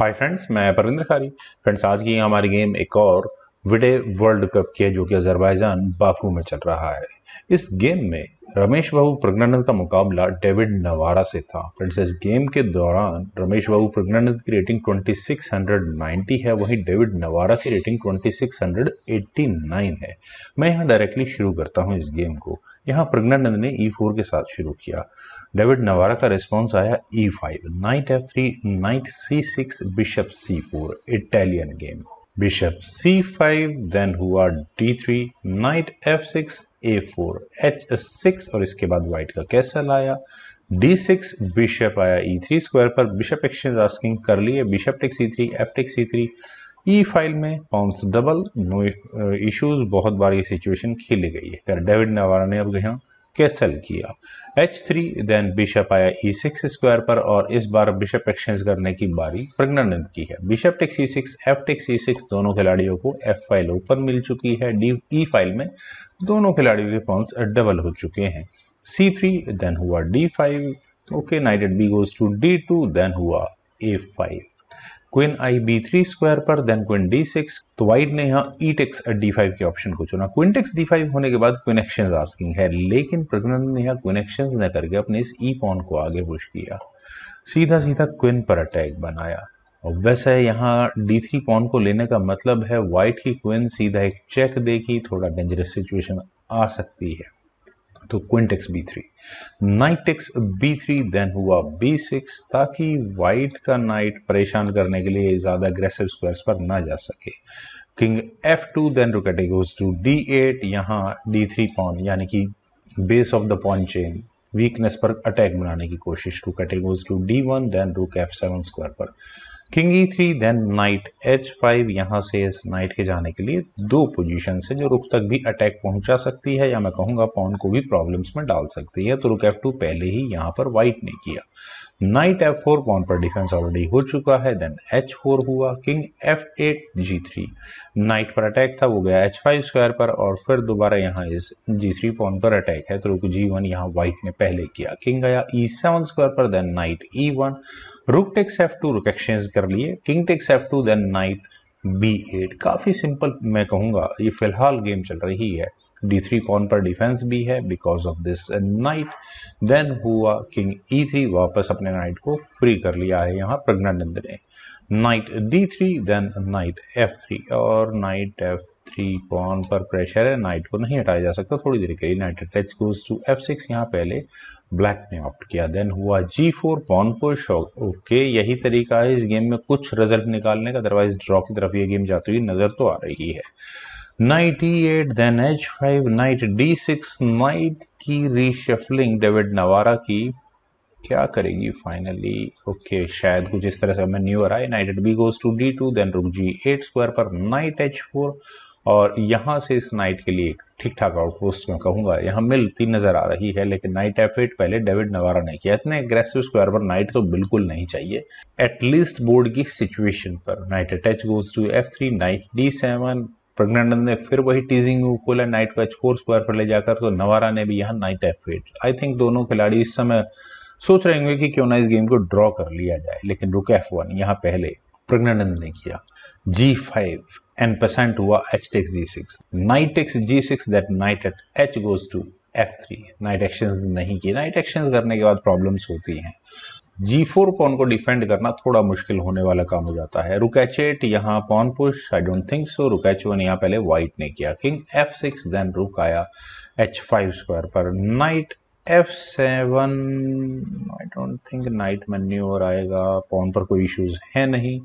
hi friends मैं परविंद्र खारी friends आज की हमारी गेम एक और विडे वर्ल्ड कप की है जो कि अजरबैजान बाकू में चल रहा है इस गेम में रमेश बाबू प्रज्ञानंद का मुकाबला डेविड नवारा से था फ्रेंड्स इस गेम के दौरान रमेश बाबू प्रज्ञानंद की रेटिंग 2690 है वहीं डेविड नवारा की रेटिंग 2689 है मैं यहाँ डायरेक्टली शुरू करता हूँ इस गेम को यहाँ प्रज्ञानंद ने ई e फोर के साथ शुरू किया डेविड नवारा का रिस्पॉन्स आया E five knight F three knight C six bishop C four Italian game C c5 then हुआ d3 night f6 a4 h6 और इसके बाद वाइट का कैसल आया d6 बिशप आया e3 स्क्वायर पर बिशप एक्सचेंज आस्किंग कर लिए bishop take c3 f take c3 E file में पाउंस डबल नो इश्यूज बहुत बार ये सिचुएशन खेली गई है डेविड नवारा ने अब यहाँ कैसल किया एच थ्री देन बिशप आया ई सिक्स स्क्वायर पर और इस बार बिशप एक्सचेंज करने की बारी प्रज्ञानंद की है bishop takes six e F takes six e दोनों खिलाड़ियों को एफ फाइल ओपन मिल चुकी है डी ई फाइल में दोनों खिलाड़ियों के पॉन्स डबल हो चुके हैं सी थ्री देन हुआ D five okay knight B goes to D two then हुआ A five queen I B three square पर देन क्वीन डी सिक्स तो वाइट ने यहाँ ई टेक्स डी फाइव के ऑप्शन को चुना क्विंटेक्स डी फाइव होने के बाद क्विनेक्शन आस्किंग है लेकिन प्रज्ञानंद ने यहाँ क्विनेक्शन न करके अपने इस ई e पॉन को आगे पुश किया सीधा सीधा क्विन पर अटैक बनाया और वैसे यहाँ डी थ्री पॉन को लेने का मतलब है वाइट की क्विन सीधा एक चेक देगी थोड़ा डेंजरस सिचुएशन आ सकती है तो queen takes b three knight x b three then हुआ बी सिक्स ताकि वाइट का नाइट परेशान करने के लिए ज़्यादा अग्रेसिव स्क्वायर्स पर ना जा सके king f two then rook eight goes to d eight यहाँ डी थ्री पॉन यानी कि base of the pawn chain weakness पर अटैक बनाने की कोशिश rook eight goes Q d one then rook f seven square पर king e three then knight h five यहाँ से इस नाइट के जाने के लिए दो पोजीशन है जो रुक तक भी अटैक पहुंचा सकती है या मैं कहूँगा पॉन को भी प्रॉब्लम्स में डाल सकती है तो रुक एफ टू पहले ही यहाँ पर वाइट ने किया नाइट एफ फोर पॉन पर डिफेंस ऑलरेडी हो चुका है देन एच फोर हुआ king f eight g three knight पर अटैक था वो गया एच फाइव स्क्वायर पर और फिर दोबारा यहाँ इस जी थ्री पॉन पर अटैक है तो रुक जी वन यहाँ वाइट ने पहले किया किंग गया ई सेवन स्क्वायर पर then knight e one rook takes f two rook exchange कर लिए king takes f two then knight b eight काफ़ी सिंपल मैं कहूँगा ये फिलहाल गेम चल रही है d3 कौन पर डिफेंस भी है because of this knight then हुआ किंग e3 वापस अपने नाइट को फ्री कर लिया है यहाँ प्रज्ञानंद ने night d3 then night f3 और नाइट f3 कौन पर प्रेशर है नाइट को नहीं हटाया जा सकता थोड़ी देर के लिए night attach goes to f6 यहाँ पहले ब्लैक ने ऑप्ट किया देन हुआ जी फोर पॉन पर शॉक ओके यही तरीका है इस गेम में कुछ रिजल्ट निकालने का अदरवाइज ड्रॉ की तरफ ये गेम जाती हुई नज़र तो आ रही है knight e eight then h five knight d six knight की रीशफलिंग डेविड नवारा की क्या करेगी फाइनली ओके okay, शायद कुछ इस तरह से हमें न्यू आए knight eight b goes to D two then rook g eight square पर नाइट एच फोर और यहाँ से इस नाइट के लिए ठीक ठाक आउटपोस्ट मैं कहूँगा यहाँ मिलती नज़र आ रही है लेकिन नाइट एफ एट पहले डेविड नवारा ने किया इतने एग्रेसिव स्क्वायर पर नाइट तो बिल्कुल नहीं चाहिए एटलीस्ट बोर्ड की सिचुएशन पर knight h goes to f three knight d seven Praggnanandhaa ने फिर वही टीजिंग मूव खोला नाइट को एच फोर स्क्वायर पर ले जाकर तो नवारा ने भी यहाँ knight f eight I think दोनों खिलाड़ी इस समय सोच रहे होंगे कि क्यों ना इस गेम को ड्रॉ कर लिया जाए लेकिन रुक एफ वन यहाँ पहले प्रज्ञानंद ने किया जी फाइव एन पेसेंट हुआ h takes g six knight takes g six that knight eight h goes to f three knight action नहीं किए नाइट एक्शन करने के बाद प्रॉब्लम्स होती हैं जी फोर पॉन को डिफेंड करना थोड़ा मुश्किल होने वाला काम हो जाता है रुकैच एट यहाँ pawn push I don't think so rook h one यहाँ पहले व्हाइट ने किया king F six then rook आया एच फाइव स्क्वायर पर knight f seven I don't think knight manoeuvre आएगा पॉन पर कोई इश्यूज है नहीं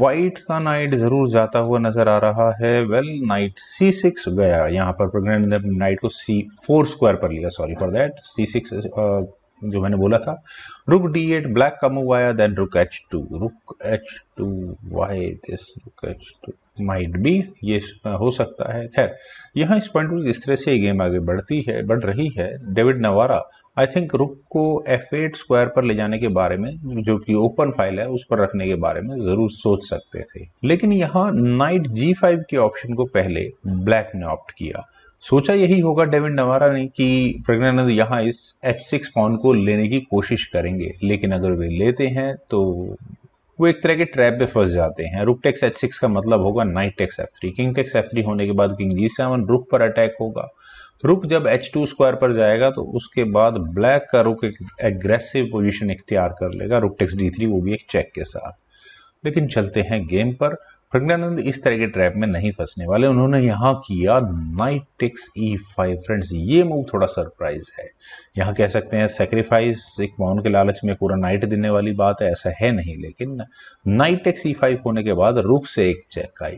व्हाइट का नाइट ज़रूर जाता हुआ नज़र आ रहा है वेल नाइट सी सिक्स गया यहाँ पर प्रेगनेंट ने नाइट को सी फोर स्क्वायर पर लिया sorry for that c six जो मैंने बोला था रुक d8 एट ब्लैक का मूव आया then rook h two rook h two why this rook h two might be ये हो सकता है खैर यहाँ इस पॉइंट में जिस तरह से गेम आगे बढ़ती है बढ़ रही है डेविड नवारा आई थिंक रुक को एफ एट स्क्वायर पर ले जाने के बारे में जो कि ओपन फाइल है उस पर रखने के बारे में ज़रूर सोच सकते थे लेकिन यहाँ नाइट जी फाइव के ऑप्शन को पहले ब्लैक ने ऑप्ट किया सोचा यही होगा डेविन नवारा ने कि प्रज्ञानंद यहाँ इस एच सिक्स पॉन को लेने की कोशिश करेंगे लेकिन अगर वे लेते हैं तो वो एक तरह के ट्रैप पे फंस जाते हैं रुक टेक्स एच सिक्स का मतलब होगा knight takes f three king takes f three होने के बाद किंग जी सेवन रुक पर अटैक होगा रुक जब एच टू स्क्वायर पर जाएगा तो उसके बाद ब्लैक का रुक एक एग्रेसिव पोजिशन इख्तियार कर लेगा रुक टेक्स डी थ्री वो भी एक चेक के साथ लेकिन चलते हैं गेम पर प्रज्ञानंद इस तरह के ट्रैप में नहीं फंसने वाले उन्होंने यहाँ किया knight takes e five friends ये मूव थोड़ा सरप्राइज है यहाँ कह सकते हैं सेक्रीफाइस एक माउन के लालच में पूरा नाइट देने वाली बात है ऐसा है नहीं लेकिन नाइट टेक्स ई फाइव होने के बाद रूप से एक चेक आई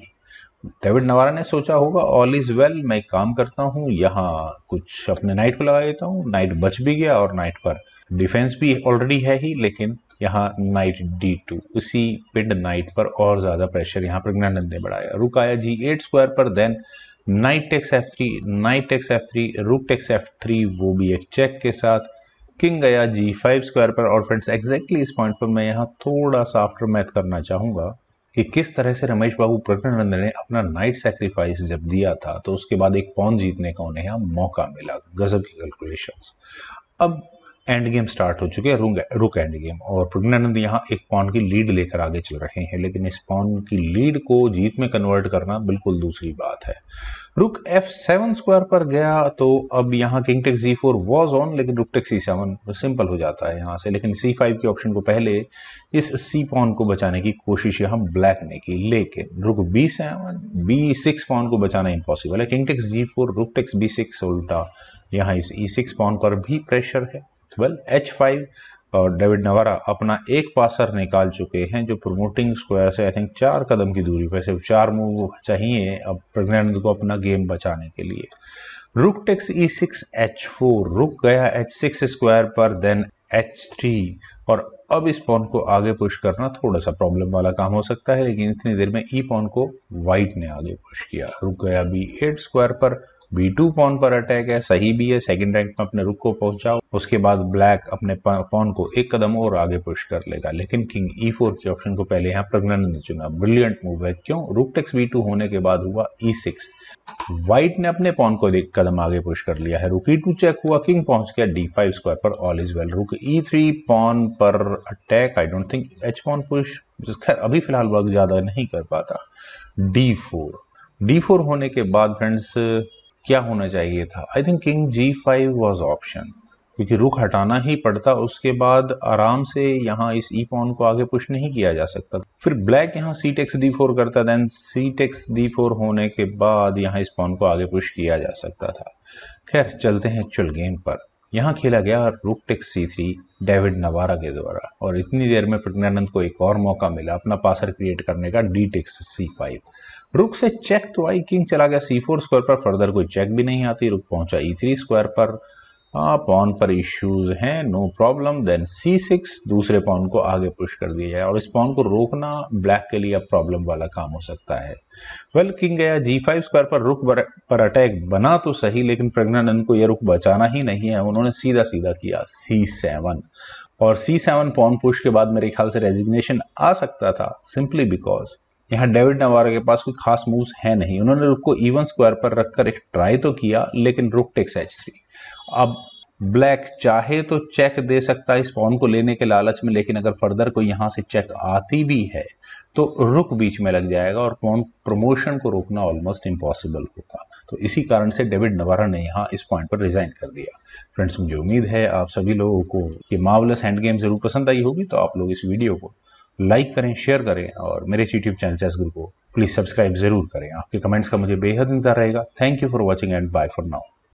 डेविड नवारा ने सोचा होगा ऑल इज़ वेल मैं काम करता हूँ यहाँ कुछ अपने नाइट को लगा देता हूँ नाइट बच भी गया और नाइट पर डिफेंस भी ऑलरेडी है ही लेकिन यहाँ नाइट डी टू उसी पिंड नाइट पर और ज़्यादा प्रेशर यहाँ पर प्रज्ञानंद ने बढ़ाया रुक आया जी एट स्क्वायर पर then knight takes f three knight takes f three rook takes f three वो भी एक चेक के साथ किंग गया जी फाइव स्क्वायर पर और फ्रेंड्स एग्जैक्टली इस पॉइंट पर मैं यहाँ थोड़ा सा आफ्टर मैथ करना चाहूँगा कि किस तरह से रमेश बाबू प्रज्ञानंद ने अपना नाइट सेक्रीफाइस जब दिया था तो उसके बाद एक पॉन जीतने का उन्हें यहाँ मौका मिला गजब की कैलकुलेशंस अब एंड गेम स्टार्ट हो चुके हैं रुक एंड गेम और प्रज्ञानंद यहाँ एक पॉन की लीड लेकर आगे चल रहे हैं लेकिन इस पॉन की लीड को जीत में कन्वर्ट करना बिल्कुल दूसरी बात है रुक एफ सेवन स्क्वायर पर गया तो अब यहाँ king take g four was on लेकिन rook take C seven simple हो जाता है यहाँ से लेकिन सी फाइव के ऑप्शन को पहले इस सी पॉन को बचाने की कोशिश यहाँ ब्लैक ने की लेकिन rook b seven b six pawn को बचाना इम्पॉसिबल है king takes g four rook takes b six उल्टा यहाँ इस ई सिक्स पॉन पर भी प्रेशर है वेल एच फाइव और डेविड नवारा अपना एक पासर निकाल चुके हैं जो प्रमोटिंग स्क्वायर से आई थिंक चार कदम की दूरी पर सिर्फ चार मूव चाहिए अब प्रज्ञानंद को अपना गेम बचाने के लिए rook takes e six h four rook गया एच सिक्स स्क्वायर पर देन एच थ्री और अब इस पॉन को आगे पुश करना थोड़ा सा प्रॉब्लम वाला काम हो सकता है लेकिन इतनी देर में ई e पॉन को वाइट ने आगे पुश किया रुक गया बी एट स्क्वायर पर बी टू पॉन पर अटैक है सही भी है सेकंड रैंक में अपने रुक को पहुंचाओ उसके बाद ब्लैक अपने पॉन को एक कदम और आगे पुश कर लेगा लेकिन किंग ई फोर के ऑप्शन को पहले यहाँ प्रज्ञन ने चुना ब्रिलियंट मूव है क्यों रुक टेक्स बी टू होने के बाद हुआ ई सिक्स व्हाइट ने अपने पॉन को एक कदम आगे पुश कर लिया है रुक ई टू चेक हुआ किंग पहुंच गया डी फाइव स्क्वायर पर all is well rook e three pawn पर attack I don't think h pawn push खैर अभी फिलहाल वर्क ज़्यादा नहीं कर पाता डी फोर डी फोर होने के बाद फ्रेंड्स क्या होना चाहिए था I think king g five was option क्योंकि रुख हटाना ही पड़ता उसके बाद आराम से यहाँ इस ई पॉन को आगे पुश नहीं किया जा सकता फिर ब्लैक यहाँ सी टेक्स डी फोर करता then c takes d four होने के बाद यहाँ इस पॉन को आगे पुश किया जा सकता था खैर चलते हैं एक्चुअल गेम पर यहाँ खेला गया take c three David Navara के द्वारा और इतनी देर में प्रज्ञानंद को एक और मौका मिला अपना पासर क्रिएट करने का डी टेक्स सी फाइव रुक से चेक तो आई किंग चला गया सी फोर स्क्वायर पर फर्दर कोई चेक भी नहीं आती रुक पहुंचा ई थ्री स्क्वायर पर पॉन पर इश्यूज हैं no problem then c six दूसरे पॉन को आगे पुश कर दिया जाए और इस पॉन को रोकना ब्लैक के लिए अब प्रॉब्लम वाला काम हो सकता है वेल किंग गया जी फाइव स्क्वायर पर रुक बर, पर अटैक बना तो सही लेकिन प्रज्ञानंद को यह रुक बचाना ही नहीं है उन्होंने सीधा सीधा किया सी सेवन और सी सेवन पॉन पुश के बाद मेरे ख्याल से रेजिग्नेशन आ सकता था सिंपली बिकॉज यहाँ डेविड नवारा के पास कोई खास मूव्स है नहीं उन्होंने रुक को इवन स्क्वायर पर रखकर एक ट्राई तो किया लेकिन रुक टेक्स एच थ्री अब ब्लैक चाहे तो चेक दे सकता है इस पॉन को लेने के लालच में लेकिन अगर फर्दर को यहाँ से चेक आती भी है तो रुक बीच में लग जाएगा और पॉन प्रमोशन को रोकना ऑलमोस्ट इम्पॉसिबल होगा तो इसी कारण से डेविड नवारा ने यहाँ इस पॉइंट पर रिजाइन कर दिया फ्रेंड्स मुझे उम्मीद है आप सभी लोगों को ये मावलस हैंड गेम ज़रूर पसंद आई होगी तो आप लोग इस वीडियो को लाइक करें शेयर करें और मेरे यूट्यूब चैनल चेस गुरु को प्लीज़ सब्सक्राइब ज़रूर करें आपके कमेंट्स का मुझे बेहद इंतजार रहेगा thank you for watching and bye for now